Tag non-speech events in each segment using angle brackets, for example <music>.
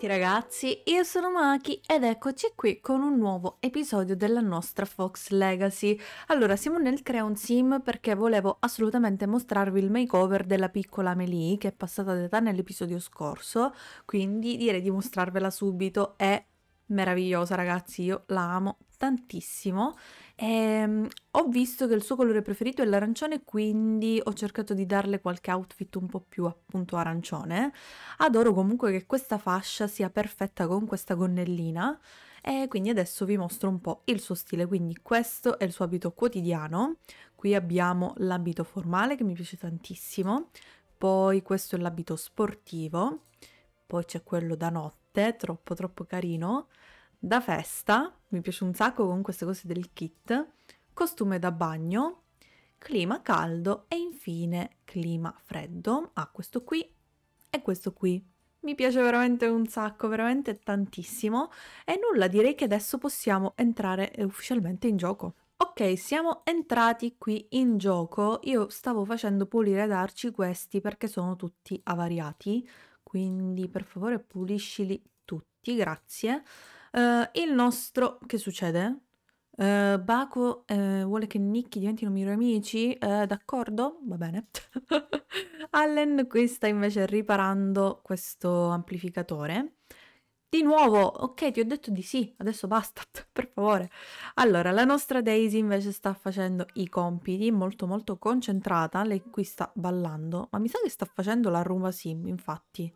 tutti ragazzi, io sono Maki ed eccoci qui con un nuovo episodio della nostra Fox Legacy. Allora, siamo nel Crea Sim perché volevo assolutamente mostrarvi il makeover della piccola Amelie che è passata d'età nell'episodio scorso, quindi direi di mostrarvela subito, è meravigliosa ragazzi, io la amo tantissimo Ehm, ho visto che il suo colore preferito è l'arancione, quindi ho cercato di darle qualche outfit un po' più appunto arancione. Adoro comunque che questa fascia sia perfetta con questa gonnellina e quindi adesso vi mostro un po' il suo stile, quindi questo è il suo abito quotidiano, qui abbiamo l'abito formale che mi piace tantissimo, poi questo è l'abito sportivo, poi c'è quello da notte, troppo troppo carino, da festa, mi piace un sacco con queste cose del kit, costume da bagno, clima caldo e infine clima freddo. Ha ah, questo qui e questo qui. Mi piace veramente un sacco, veramente tantissimo. E nulla, direi che adesso possiamo entrare eh, ufficialmente in gioco. Ok, siamo entrati qui in gioco. Io stavo facendo pulire ad arci questi perché sono tutti avariati. Quindi per favore puliscili tutti, grazie. Grazie Uh, il nostro... che succede? Uh, eh, Baco uh, eh, vuole che Nicky diventino miei amici, uh, d'accordo? Va bene. <laughs> Allen qui sta invece riparando questo amplificatore. Di nuovo, ok, ti ho detto di sì, adesso basta, <laughs> per favore. Allora, la nostra Daisy invece sta facendo i compiti, molto molto concentrata, lei qui sta ballando, ma mi sa che sta facendo la Roomba Sim, infatti.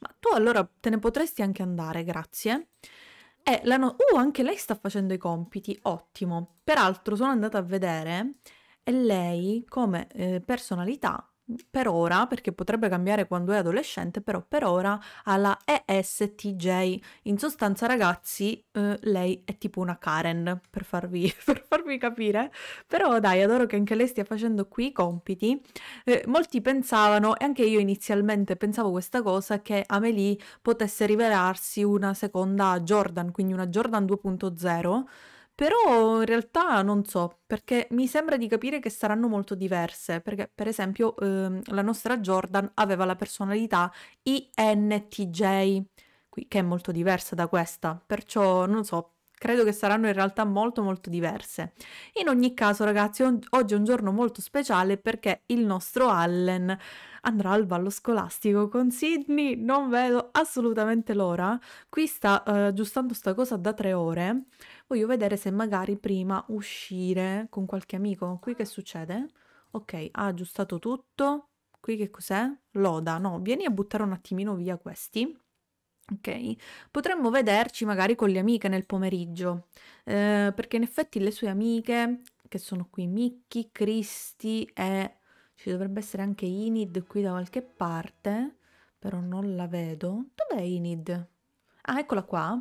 Ma tu allora te ne potresti anche andare, grazie. Grazie. E la no- uh, anche lei sta facendo i compiti, ottimo. Peraltro sono andata a vedere e lei come eh, personalità per ora, perché potrebbe cambiare quando è adolescente, però per ora alla ESTJ. In sostanza, ragazzi, eh, lei è tipo una Karen, per farvi, <laughs> per farvi, capire. Però dai, adoro che anche lei stia facendo qui i compiti. Eh, molti pensavano, e anche io inizialmente pensavo questa cosa, che Amelie potesse rivelarsi una seconda Jordan, quindi una Jordan 2.0 però in realtà non so, perché mi sembra di capire che saranno molto diverse, perché per esempio ehm, la nostra Jordan aveva la personalità INTJ, che è molto diversa da questa, perciò non so, credo che saranno in realtà molto molto diverse. In ogni caso ragazzi, oggi è un giorno molto speciale perché il nostro Allen andrà al ballo scolastico con Sydney, non vedo assolutamente l'ora. Qui sta eh, aggiustando sta cosa da tre ore voglio vedere se magari prima uscire con qualche amico. Qui che succede? Ok, ha aggiustato tutto. Qui che cos'è? Loda, no, vieni a buttare un attimino via questi. Ok, potremmo vederci magari con le amiche nel pomeriggio, eh, perché in effetti le sue amiche, che sono qui Mickey, Cristi e ci dovrebbe essere anche Inid qui da qualche parte, però non la vedo. Dov'è Inid? Ah, eccola qua.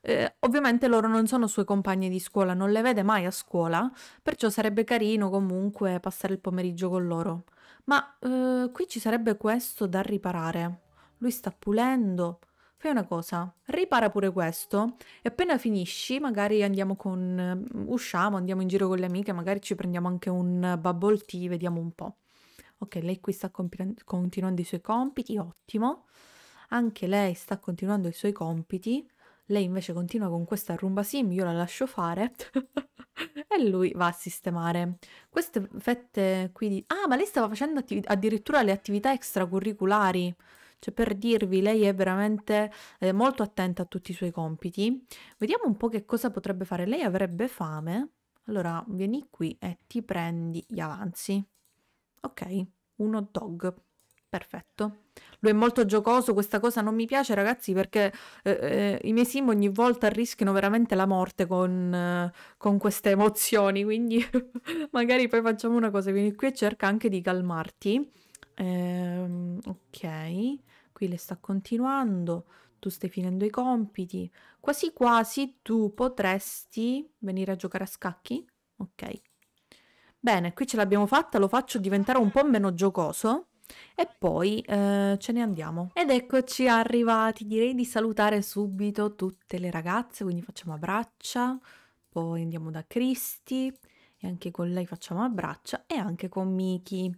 Eh, ovviamente loro non sono sue compagne di scuola, non le vede mai a scuola, perciò sarebbe carino comunque passare il pomeriggio con loro. Ma eh, qui ci sarebbe questo da riparare. Lui sta pulendo. Fai una cosa, ripara pure questo e appena finisci magari andiamo con... Mm, usciamo, andiamo in giro con le amiche, magari ci prendiamo anche un bubble tea, vediamo un po'. Ok, lei qui sta continuando i suoi compiti, ottimo. Anche lei sta continuando i suoi compiti. Lei invece continua con questa rumba sim, io la lascio fare <laughs> e lui va a sistemare. Queste fette qui di... Ah, ma lei stava facendo addirittura le attività extracurriculari. Cioè, per dirvi, lei è veramente eh, molto attenta a tutti i suoi compiti. Vediamo un po' che cosa potrebbe fare. Lei avrebbe fame. Allora, vieni qui e ti prendi gli avanzi. Ok, uno hot dog. Perfetto. Lui è molto giocoso, questa cosa non mi piace ragazzi perché eh, eh, i miei sim ogni volta rischiano veramente la morte con, eh, con queste emozioni, quindi <laughs> magari poi facciamo una cosa, vieni qui e cerca anche di calmarti. Ehm, ok, qui le sta continuando, tu stai finendo i compiti, quasi quasi tu potresti venire a giocare a scacchi? Ok. Bene, qui ce l'abbiamo fatta, lo faccio diventare un po' meno giocoso e poi eh, ce ne andiamo. Ed eccoci arrivati, direi di salutare subito tutte le ragazze, quindi facciamo abbraccia, poi andiamo da Cristi e anche con lei facciamo abbraccia e anche con Miki.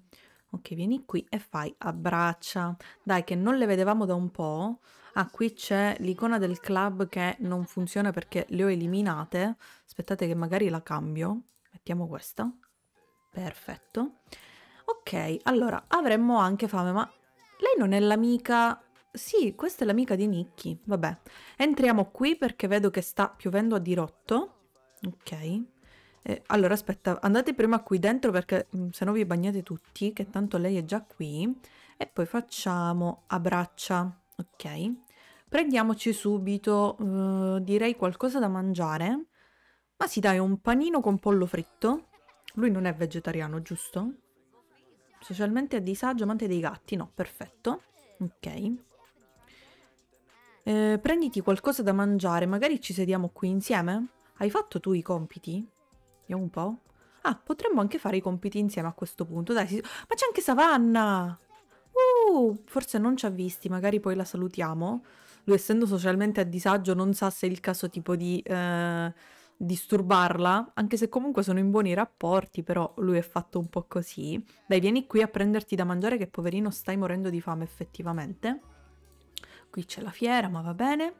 Ok, vieni qui e fai abbraccia. Dai, che non le vedevamo da un po'. Ah, qui c'è l'icona del club che non funziona perché le ho eliminate. Aspettate che magari la cambio. Mettiamo questa. Perfetto. Ok, allora avremmo anche fame, ma lei non è l'amica... Sì, questa è l'amica di Nicky. Vabbè, entriamo qui perché vedo che sta piovendo a dirotto. Ok. Eh, allora, aspetta, andate prima qui dentro perché mm, se no vi bagnate tutti, che tanto lei è già qui. E poi facciamo a braccia. Ok. Prendiamoci subito, eh, direi, qualcosa da mangiare. Ma sì, dai, un panino con pollo fritto. Lui non è vegetariano, giusto? Socialmente a disagio, amante dei gatti, no, perfetto. Ok. Eh, prenditi qualcosa da mangiare, magari ci sediamo qui insieme? Hai fatto tu i compiti? Vediamo un po'. Ah, potremmo anche fare i compiti insieme a questo punto. Dai, si... ma c'è anche Savanna! Uh, forse non ci ha visti, magari poi la salutiamo. Lui essendo socialmente a disagio non sa se è il caso tipo di... Eh disturbarla, anche se comunque sono in buoni rapporti, però lui è fatto un po' così. Dai, vieni qui a prenderti da mangiare che poverino stai morendo di fame effettivamente. Qui c'è la fiera, ma va bene.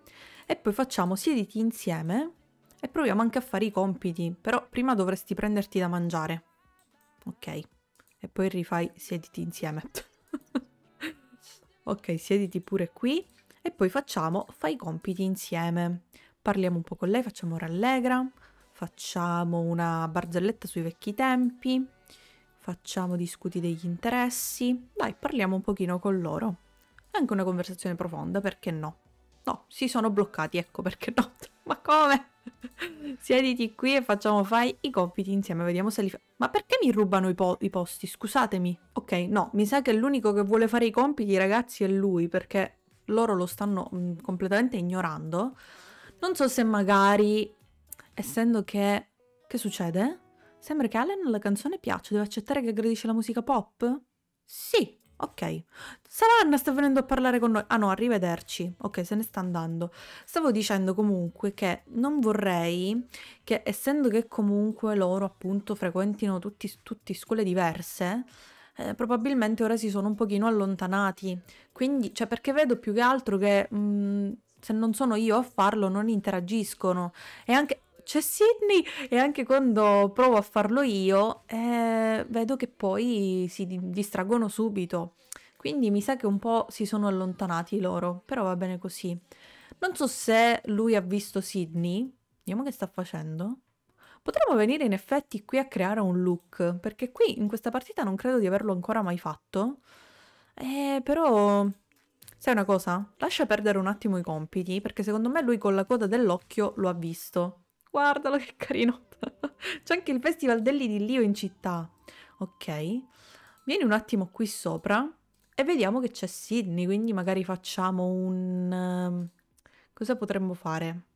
E poi facciamo siediti insieme e proviamo anche a fare i compiti, però prima dovresti prenderti da mangiare. Ok. E poi rifai siediti insieme. <laughs> ok, siediti pure qui e poi facciamo fai i compiti insieme parliamo un po' con lei, facciamo rallegra, facciamo una barzelletta sui vecchi tempi, facciamo discuti degli interessi, dai, parliamo un pochino con loro. Anche una conversazione profonda, perché no? No, si sono bloccati, ecco perché no. <laughs> Ma come? <laughs> Siediti qui e facciamo fai i compiti insieme, vediamo se li fa. Ma perché mi rubano i, po i posti? Scusatemi. Ok, no, mi sa che l'unico che vuole fare i compiti, ragazzi, è lui, perché loro lo stanno mh, completamente ignorando. Non so se magari, essendo che... Che succede? Sembra che Allen la canzone piaccia, deve accettare che aggredisce la musica pop? Sì, Ok, Savanna sta venendo a parlare con noi. Ah no, arrivederci. Ok, se ne sta andando. Stavo dicendo comunque che non vorrei che, essendo che comunque loro appunto frequentino tutti, tutti scuole diverse, eh, probabilmente ora si sono un pochino allontanati. Quindi, cioè, perché vedo più che altro che mh, mm, se non sono io a farlo non interagiscono e anche c'è Sidney e anche quando provo a farlo io eh, vedo che poi si distraggono subito quindi mi sa che un po' si sono allontanati loro però va bene così non so se lui ha visto Sidney vediamo che sta facendo Potremmo venire in effetti qui a creare un look, perché qui in questa partita non credo di averlo ancora mai fatto. Eh, però Sai una cosa? Lascia perdere un attimo i compiti, perché secondo me lui con la coda dell'occhio lo ha visto. Guardalo che carino! <laughs> C'è anche il Festival dell'Idillio in città. Ok, vieni un attimo qui sopra e vediamo che c'è Sydney, quindi magari facciamo un... Ehm, cosa potremmo fare?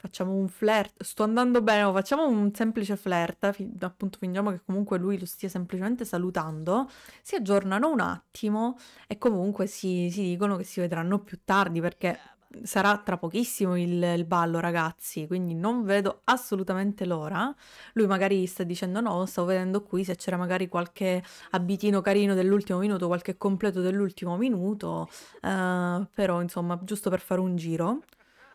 facciamo un flirt, sto andando bene, o facciamo un semplice flirt, fi- appunto fingiamo che comunque lui lo stia semplicemente salutando, si aggiornano un attimo e comunque si, si dicono che si vedranno più tardi perché eh, sarà tra pochissimo il, il, ballo ragazzi, quindi non vedo assolutamente l'ora. Lui magari sta dicendo no, stavo vedendo qui se c'era magari qualche abitino carino dell'ultimo minuto, qualche completo dell'ultimo minuto, <laughs> eh, però insomma giusto per fare un giro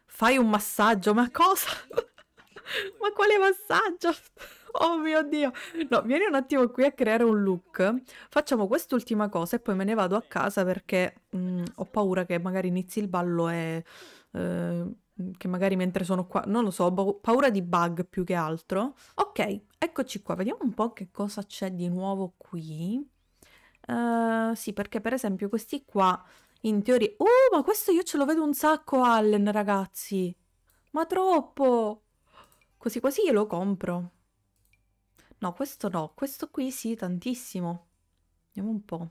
fai un massaggio, ma cosa? <laughs> ma quale massaggio? <laughs> Oh mio Dio! No, vieni un attimo qui a creare un look. Facciamo quest'ultima cosa e poi me ne vado a casa perché mh, mm, ho paura che magari inizi il ballo e... Eh, che magari mentre sono qua... Non lo so, ho paura di bug più che altro. Ok, eccoci qua. Vediamo un po' che cosa c'è di nuovo qui. Uh, sì, perché per esempio questi qua in teoria... Oh, ma questo io ce lo vedo un sacco, Allen, ragazzi! Ma troppo! Così quasi glielo compro. No, questo no. Questo qui sì, tantissimo. Vediamo un po'.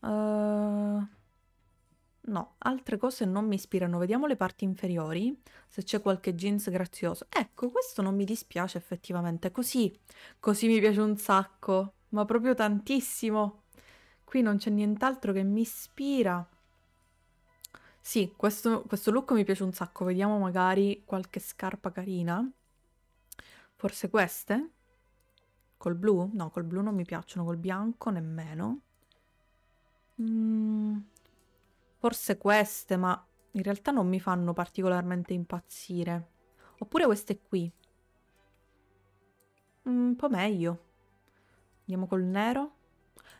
Uh, no, altre cose non mi ispirano. Vediamo le parti inferiori, se c'è qualche jeans grazioso. Ecco, questo non mi dispiace effettivamente. Così, così mi piace un sacco, ma proprio tantissimo. Qui non c'è nient'altro che mi ispira. Sì, questo, questo look mi piace un sacco. Vediamo magari qualche scarpa carina. Forse queste? Col blu? No, col blu non mi piacciono, col bianco nemmeno. Mm, forse queste, ma in realtà non mi fanno particolarmente impazzire. Oppure queste qui. Mm, un po' meglio. Andiamo col nero.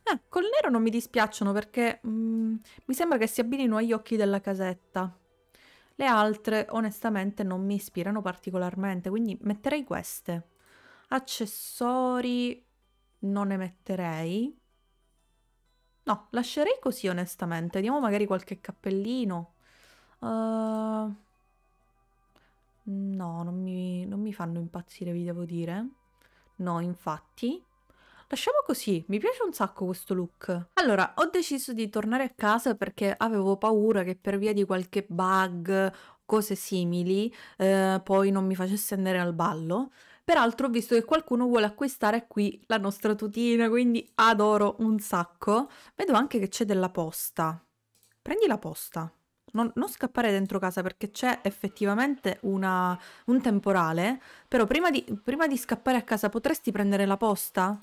Eh, col nero non mi dispiacciono perché mm, mi sembra che si abbinino agli occhi della casetta. Le altre onestamente non mi ispirano particolarmente, quindi metterei queste. Accessori non ne metterei. No, lascerei così onestamente. Diamo magari qualche cappellino. Uh... No, non mi, non mi fanno impazzire, vi devo dire. No, infatti. Lasciamo così, mi piace un sacco questo look. Allora, ho deciso di tornare a casa perché avevo paura che per via di qualche bug, cose simili, eh, poi non mi facesse andare al ballo. Peraltro ho visto che qualcuno vuole acquistare qui la nostra tutina, quindi adoro un sacco. Vedo anche che c'è della posta. Prendi la posta. Non, non scappare dentro casa perché c'è effettivamente una, un temporale. Però prima di, prima di scappare a casa potresti prendere la posta?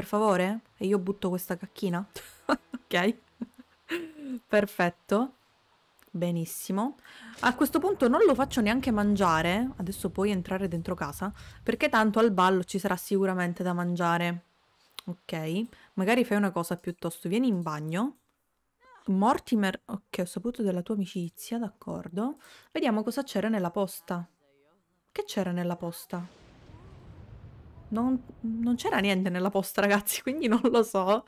per favore? E io butto questa cacchina. <laughs> ok? Perfetto. Benissimo. A questo punto non lo faccio neanche mangiare. Adesso puoi entrare dentro casa. Perché tanto al ballo ci sarà sicuramente da mangiare. Ok. Magari fai una cosa piuttosto. Vieni in bagno. Mortimer. Ok, ho saputo della tua amicizia, d'accordo. Vediamo cosa c'era nella posta. Che c'era nella posta? non, non c'era niente nella posta, ragazzi, <laughs> quindi non lo so.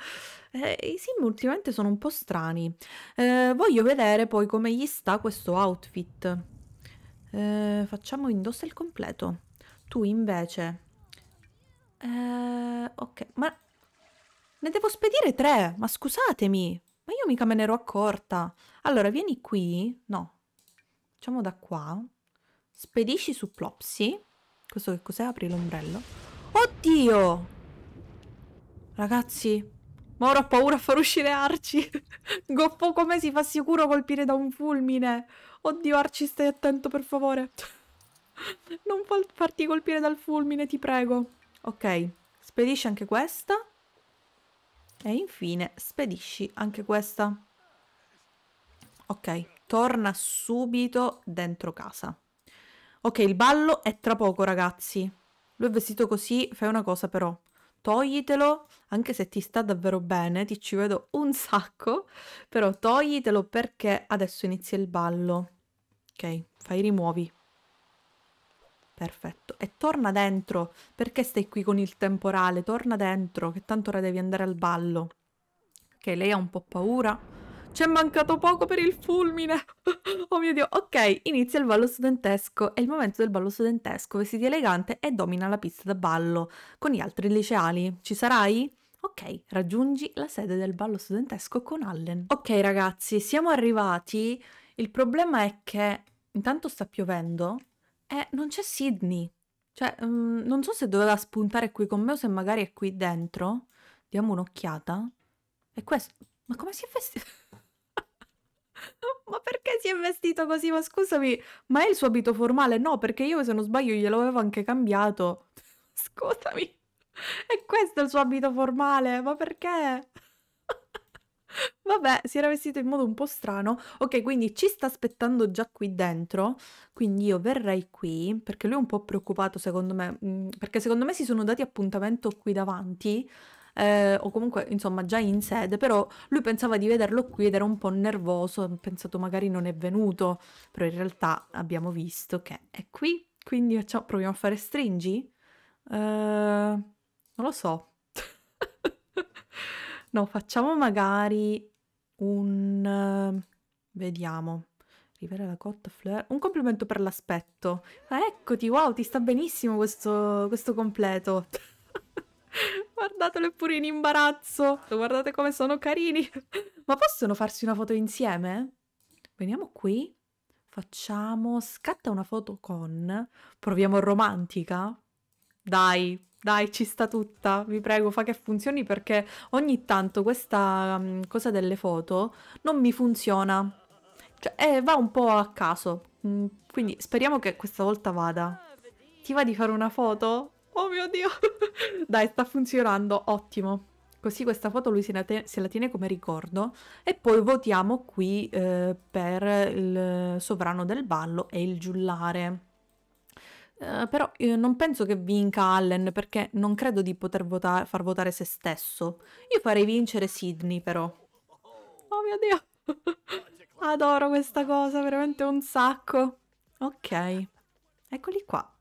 Eh, I sim ultimamente sono un po' strani. Eh, voglio vedere poi come gli sta questo outfit. Eh, facciamo indossa il completo. Tu invece... Eh, ok, ma... Ne devo spedire tre, ma scusatemi. Ma io mica me ne ero accorta. Allora, vieni qui. No. Facciamo da qua. Spedisci su Plopsy. Questo che cos'è? Apri l'ombrello. Oddio! Ragazzi, ma ora ho paura a far uscire Arci. <laughs> Goffo come si fa sicuro colpire da un fulmine. Oddio Arci, stai attento per favore. <laughs> non farti colpire dal fulmine, ti prego. Ok, spedisci anche questa. E infine spedisci anche questa. Ok, torna subito dentro casa. Ok, il ballo è tra poco ragazzi. Lui è vestito così, fai una cosa però, toglitelo, anche se ti sta davvero bene, ti ci vedo un sacco, però toglitelo perché adesso inizia il ballo. Ok, fai rimuovi. Perfetto. E torna dentro, perché stai qui con il temporale? Torna dentro, che tanto ora devi andare al ballo. Ok, lei ha un po' paura, c'è mancato poco per il fulmine! <laughs> oh mio Dio! Ok, inizia il ballo studentesco. È il momento del ballo studentesco. Vestiti elegante e domina la pista da ballo con gli altri liceali. Ci sarai? Ok, raggiungi la sede del ballo studentesco con Allen. Ok ragazzi, siamo arrivati. Il problema è che intanto sta piovendo e non c'è Sydney. Cioè, um, non so se doveva spuntare qui con me o se magari è qui dentro. Diamo un'occhiata. E questo... Ma come si è vestito? <laughs> Ma perché si è vestito così? Ma scusami, ma è il suo abito formale? No, perché io se non sbaglio glielo avevo anche cambiato. <laughs> Scusami, è questo il suo abito formale? Ma perché? <laughs> Vabbè, si era vestito in modo un po' strano. Ok, quindi ci sta aspettando già qui dentro. Quindi io verrei qui, perché lui è un po' preoccupato secondo me. Mm, perché secondo me si sono dati appuntamento qui davanti eh, o comunque insomma già in sede, però lui pensava di vederlo qui ed era un po' nervoso, ho pensato magari non è venuto, però in realtà abbiamo visto che è qui, quindi facciamo, proviamo a fare stringi? Eh, non lo so. <laughs> no, facciamo magari un... Eh, vediamo. Rivera la cotta, Fleur. Un complimento per l'aspetto. Ah, eccoti, wow, ti sta benissimo questo, questo completo. <laughs> Guardatele pure in imbarazzo. Guardate come sono carini. <laughs> Ma possono farsi una foto insieme? Veniamo qui. Facciamo... Scatta una foto con... Proviamo romantica. Dai, dai, ci sta tutta, vi prego, fa che funzioni perché ogni tanto questa um, cosa delle foto non mi funziona. Cioè, eh, va un po' a caso. Mm, quindi speriamo che questa volta vada. Ti va di fare una foto? Oh mio Dio! <laughs> Dai, sta funzionando, ottimo. Così questa foto lui se la, se la tiene come ricordo e poi votiamo qui eh, per il sovrano del ballo e il giullare. Uh, però io non penso che vinca Allen perché non credo di poter vota far votare se stesso. Io farei vincere Sidney però. Oh mio Dio! <laughs> Adoro questa cosa, veramente un sacco. Ok. Eccoli qua.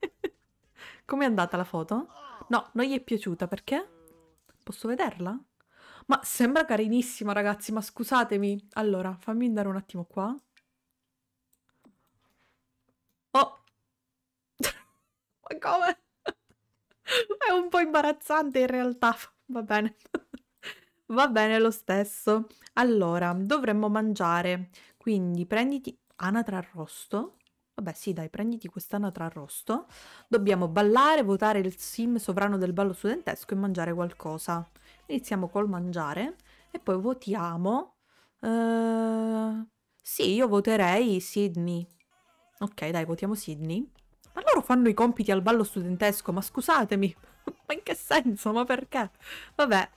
<laughs> Com'è andata la foto? No, non gli è piaciuta, perché? Posso vederla? Ma sembra carinissima, ragazzi, ma scusatemi. Allora, fammi andare un attimo qua. Oh! <laughs> ma come? <laughs> È un po' imbarazzante in realtà. Va bene. <laughs> Va bene lo stesso. Allora, dovremmo mangiare. Quindi prenditi anatra arrosto. Vabbè, sì, dai, prenditi quest'anatra arrosto. Dobbiamo ballare, votare il sim sovrano del ballo studentesco e mangiare qualcosa. Iniziamo col mangiare e poi votiamo. Uh, sì, io voterei Sydney. Ok, dai, votiamo Sydney. Ma loro fanno i compiti al ballo studentesco, ma scusatemi. <laughs> ma in che senso? Ma perché? Vabbè.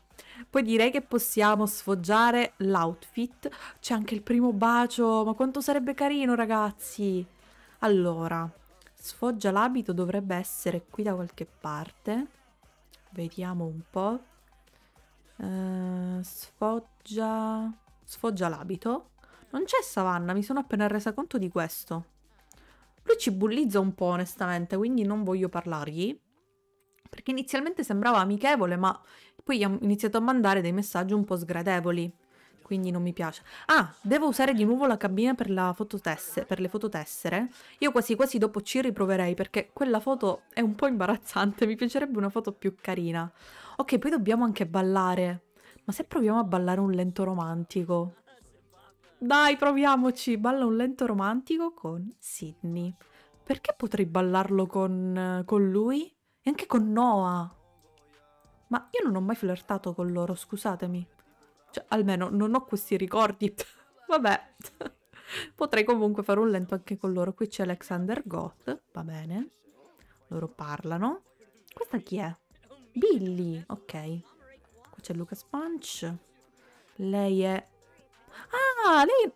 Poi direi che possiamo sfoggiare l'outfit. C'è anche il primo bacio. Ma quanto sarebbe carino, ragazzi. Allora, sfoggia l'abito dovrebbe essere qui da qualche parte. Vediamo un po'. Eh, sfoggia... Sfoggia l'abito. Non c'è Savanna, mi sono appena resa conto di questo. Lui ci bullizza un po', onestamente, quindi non voglio parlargli. Perché inizialmente sembrava amichevole, ma poi ha iniziato a mandare dei messaggi un po' sgradevoli. Quindi non mi piace. Ah, devo usare di nuovo la cabina per, la per le fototessere. Io quasi quasi dopo ci riproverei perché quella foto è un po' imbarazzante. Mi piacerebbe una foto più carina. Ok, poi dobbiamo anche ballare. Ma se proviamo a ballare un lento romantico? Dai, proviamoci! Balla un lento romantico con Sidney. Perché potrei ballarlo con, con lui? E anche con Noah? Ma io non ho mai flirtato con loro, scusatemi. Cioè, almeno non ho questi ricordi. <laughs> Vabbè. Potrei comunque fare un lento anche con loro. Qui c'è Alexander Goth, va bene. Loro parlano. Questa chi è? Billy, ok. Qui c'è Lucas Punch. Lei è... Ah, lei...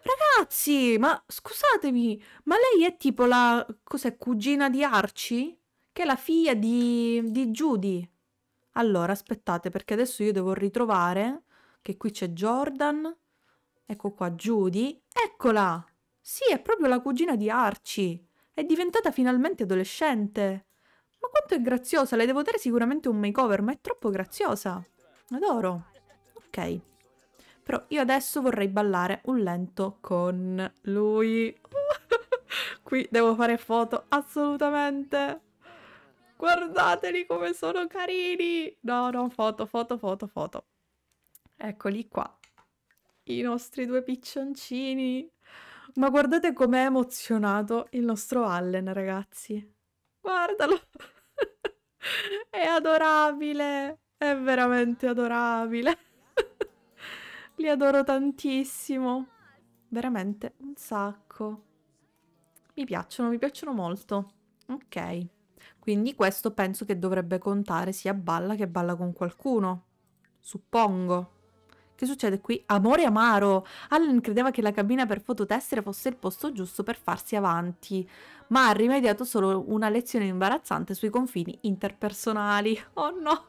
Ragazzi, ma scusatemi, ma lei è tipo la... Cos'è, cugina di Archie? Che è la figlia di, di Judy. Allora, aspettate, perché adesso io devo ritrovare che qui c'è Jordan, ecco qua Judy, eccola! Sì, è proprio la cugina di Archie, è diventata finalmente adolescente. Ma quanto è graziosa, le devo dare sicuramente un makeover, ma è troppo graziosa. Adoro. Ok. Però io adesso vorrei ballare un lento con lui. <laughs> Qui devo fare foto, assolutamente. Guardateli come sono carini! No, no, foto, foto, foto, foto. Eccoli qua, i nostri due piccioncini. Ma guardate com'è emozionato il nostro Allen, ragazzi. Guardalo! <laughs> è adorabile! È veramente adorabile! <laughs> Li adoro tantissimo! Veramente un sacco. Mi piacciono, mi piacciono molto. Ok. Quindi questo penso che dovrebbe contare sia balla che balla con qualcuno. Suppongo. Che succede qui? Amore amaro! Allen credeva che la cabina per fototessere fosse il posto giusto per farsi avanti, ma ha rimediato solo una lezione imbarazzante sui confini interpersonali. <laughs> Oh no!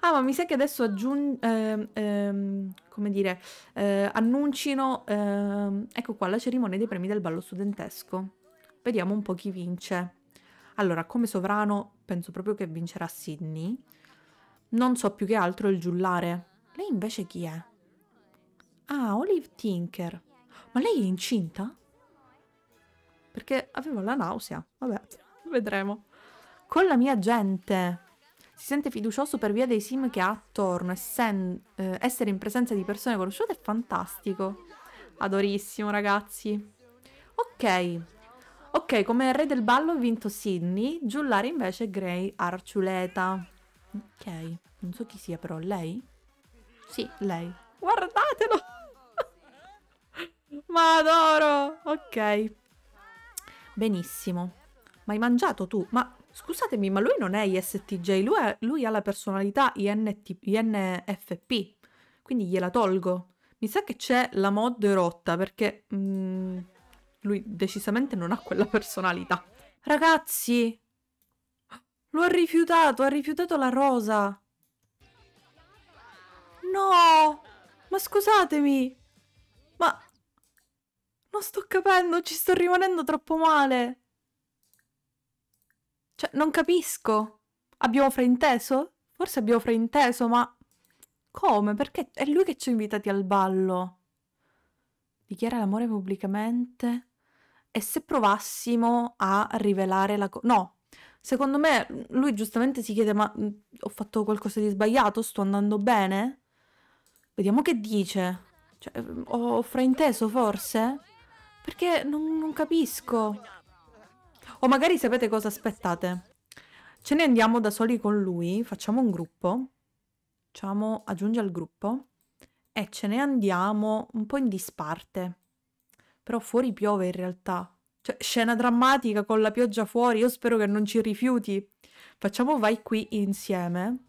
Ah, ma mi sa che adesso aggiung... Ehm, ehm, come dire... Eh, annuncino... Ehm, ecco qua, la cerimonia dei premi del ballo studentesco. Vediamo un po' chi vince. Allora, come sovrano penso proprio che vincerà Sidney. Non so più che altro il giullare lei invece chi è? Ah, Olive Tinker. Ma lei è incinta? Perché avevo la nausea. Vabbè, <laughs> vedremo. Con la mia gente. Si sente fiducioso per via dei sim che ha attorno. Eh, essere in presenza di persone conosciute è fantastico. Adorissimo, ragazzi. Ok. Ok, come re del ballo ha vinto Sidney, giullare invece Grey Arciuleta. Ok, non so chi sia però, lei? Sì, lei. Guardatelo! <laughs> Ma adoro! Ok. Benissimo. Ma hai mangiato tu? Ma scusatemi, ma lui non è ISTJ, lui, è, lui ha la personalità INT, INFP. Quindi gliela tolgo. Mi sa che c'è la mod rotta perché mm, lui decisamente non ha quella personalità. Ragazzi, lo ha rifiutato, ha rifiutato la rosa no! Ma scusatemi! Ma... Non sto capendo, ci sto rimanendo troppo male! Cioè, non capisco. Abbiamo frainteso? Forse abbiamo frainteso, ma... Come? Perché è lui che ci ha invitati al ballo. Dichiara l'amore pubblicamente. E se provassimo a rivelare la cosa... No, secondo me lui giustamente si chiede ma mm, ho fatto qualcosa di sbagliato, sto andando bene? Vediamo che dice. Cioè, ehm, ho frainteso forse? Perché non, non capisco. O magari sapete cosa aspettate. Ce ne andiamo da soli con lui, facciamo un gruppo. Facciamo aggiungi al gruppo. E ce ne andiamo un po' in disparte. Però fuori piove in realtà. Cioè, scena drammatica con la pioggia fuori, io spero che non ci rifiuti. Facciamo vai qui insieme.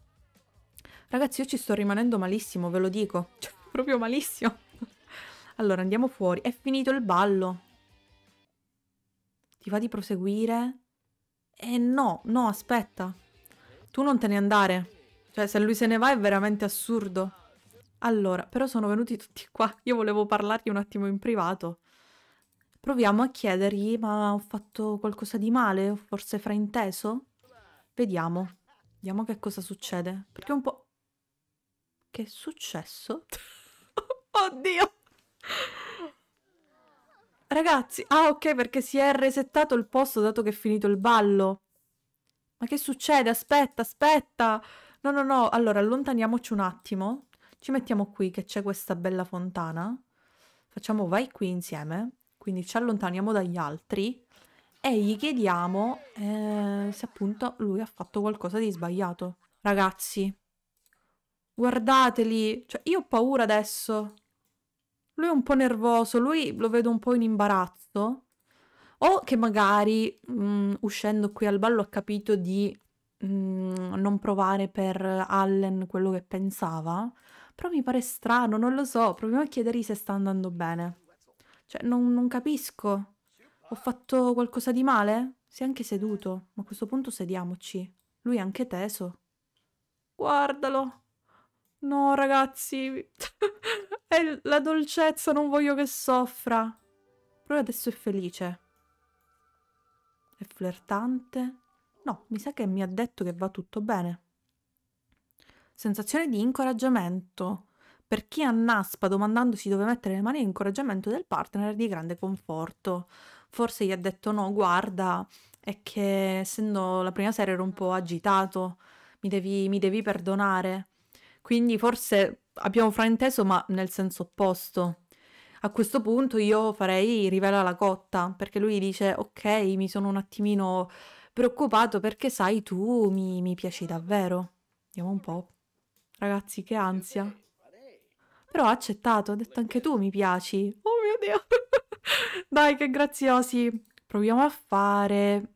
Ragazzi, io ci sto rimanendo malissimo, ve lo dico. <laughs> Cioè, proprio malissimo. <laughs> allora, andiamo fuori. È finito il ballo. Ti va di proseguire? Eh no, no, aspetta. Tu non te ne andare. Cioè, se lui se ne va è veramente assurdo. Allora, però sono venuti tutti qua. Io volevo parlargli un attimo in privato. Proviamo a chiedergli, ma ho fatto qualcosa di male? Forse frainteso? Vediamo. Vediamo che cosa succede. Perché un po'... Che è successo? <laughs> Oddio! Ragazzi, ah ok perché si è resettato il posto dato che è finito il ballo. Ma che succede? Aspetta, aspetta! No, no, no, allora allontaniamoci un attimo. Ci mettiamo qui che c'è questa bella fontana. Facciamo vai qui insieme. Quindi ci allontaniamo dagli altri e gli chiediamo eh, se appunto lui ha fatto qualcosa di sbagliato. Ragazzi, guardateli, cioè io ho paura adesso. Lui è un po' nervoso, lui lo vedo un po' in imbarazzo. O che magari mh, mm, uscendo qui al ballo ha capito di mh, mm, non provare per Allen quello che pensava. Però mi pare strano, non lo so. Proviamo a chiedergli se sta andando bene. Cioè, non, non capisco. Ho fatto qualcosa di male? Si è anche seduto, ma a questo punto sediamoci. Lui è anche teso. Guardalo, No, ragazzi, <laughs> è la dolcezza, non voglio che soffra. Però adesso è felice. È flirtante. No, mi sa che mi ha detto che va tutto bene. Sensazione di incoraggiamento. Per chi annaspa domandandosi dove mettere le mani, l'incoraggiamento del partner è di grande conforto. Forse gli ha detto no, guarda, è che essendo la prima sera ero un po' agitato, mi devi, mi devi perdonare. Quindi forse abbiamo frainteso, ma nel senso opposto. A questo punto io farei rivela la cotta, perché lui dice ok, mi sono un attimino preoccupato perché sai tu mi, mi piaci davvero. Vediamo un po'. Ragazzi, che ansia. Però ha accettato, ha detto anche tu mi piaci. Oh mio Dio. <laughs> Dai, che graziosi. Proviamo a fare...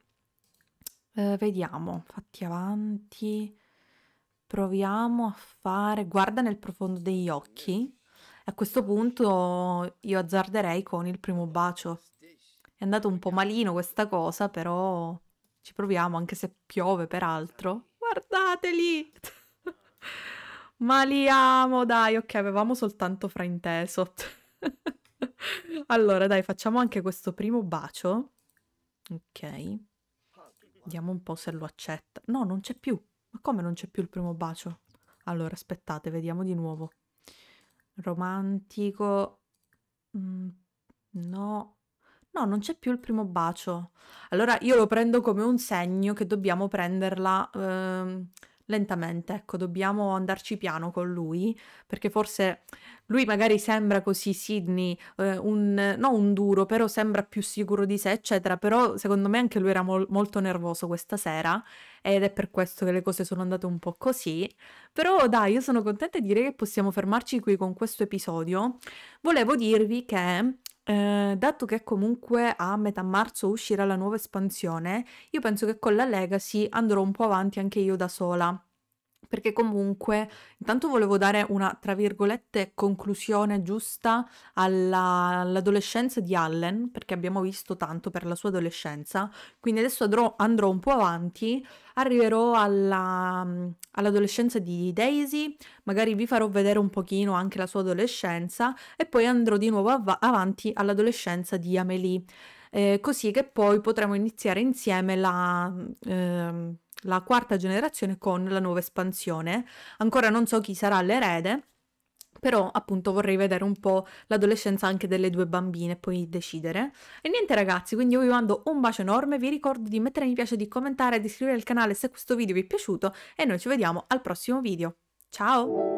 Eh, vediamo, fatti avanti. Proviamo a fare, guarda nel profondo degli occhi. A questo punto io azzarderei con il primo bacio. È andato un po' malino questa cosa, però ci proviamo anche se piove peraltro. Guardateli! <laughs> Ma li amo, dai, ok, avevamo soltanto frainteso. <laughs> allora, dai, facciamo anche questo primo bacio. Ok. Vediamo un po' se lo accetta. No, non c'è più. Ma come non c'è più il primo bacio? Allora, aspettate, vediamo di nuovo. Romantico. Mm, no. No, non c'è più il primo bacio. Allora io lo prendo come un segno che dobbiamo prenderla. Ehm, lentamente, ecco, dobbiamo andarci piano con lui, perché forse lui magari sembra così Sidney, eh, un, non un duro, però sembra più sicuro di sé, eccetera, però secondo me anche lui era mol molto nervoso questa sera ed è per questo che le cose sono andate un po' così, però dai, io sono contenta di dire che possiamo fermarci qui con questo episodio. Volevo dirvi che Ehm, dato che comunque a metà marzo uscirà la nuova espansione, io penso che con la Legacy andrò un po' avanti anche io da sola perché comunque intanto volevo dare una, tra virgolette, conclusione giusta alla, all'adolescenza di Allen, perché abbiamo visto tanto per la sua adolescenza, quindi adesso andrò, andrò un po' avanti, arriverò alla, all'adolescenza di Daisy, magari vi farò vedere un pochino anche la sua adolescenza e poi andrò di nuovo av- avanti all'adolescenza di Amelie, eh, così che poi potremo iniziare insieme la... Eh, la quarta generazione con la nuova espansione. Ancora non so chi sarà l'erede, però appunto vorrei vedere un po' l'adolescenza anche delle due bambine e poi decidere. E niente ragazzi, quindi io vi mando un bacio enorme, vi ricordo di mettere mi piace, di commentare, di iscrivervi al canale se questo video vi è piaciuto e noi ci vediamo al prossimo video. Ciao!